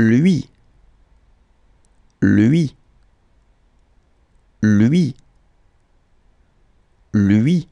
lui, lui, lui, lui.